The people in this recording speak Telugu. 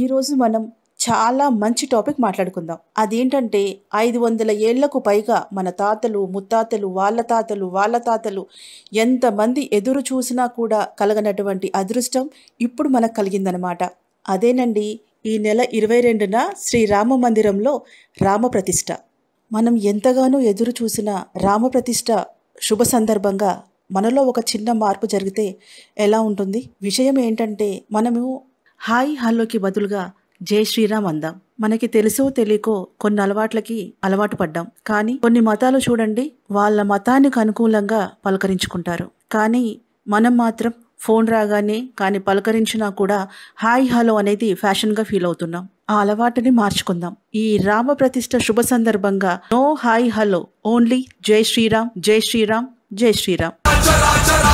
ఈరోజు మనం చాలా మంచి టాపిక్ మాట్లాడుకుందాం అదేంటంటే ఐదు వందల ఏళ్లకు పైగా మన తాతలు ముత్తాతలు వాళ్ళ తాతలు వాళ్ళ తాతలు ఎంతమంది ఎదురు చూసినా కూడా కలగనటువంటి అదృష్టం ఇప్పుడు మనకు కలిగిందనమాట అదేనండి ఈ నెల ఇరవై రెండున శ్రీరామ మందిరంలో ప్రతిష్ట మనం ఎంతగానో ఎదురు చూసిన ప్రతిష్ట శుభ సందర్భంగా మనలో ఒక చిన్న మార్పు జరిగితే ఎలా ఉంటుంది విషయం ఏంటంటే మనము హాయ్ హలోకి బదులుగా జై శ్రీరామ్ అందాం మనకి తెలుసో తెలియకో కొన్ని అలవాట్లకి అలవాటు పడ్డాం కానీ కొన్ని మతాలు చూడండి వాళ్ళ మతానికి అనుకూలంగా పలకరించుకుంటారు కానీ మనం మాత్రం ఫోన్ రాగానే కానీ పలకరించినా కూడా హాయ్ హలో అనేది ఫ్యాషన్గా ఫీల్ అవుతున్నాం ఆ అలవాటుని మార్చుకుందాం ఈ రామ ప్రతిష్ట శుభ సందర్భంగా నో హాయ్ హలో ఓన్లీ జై శ్రీరామ్ జై శ్రీరామ్ జై శ్రీరామ్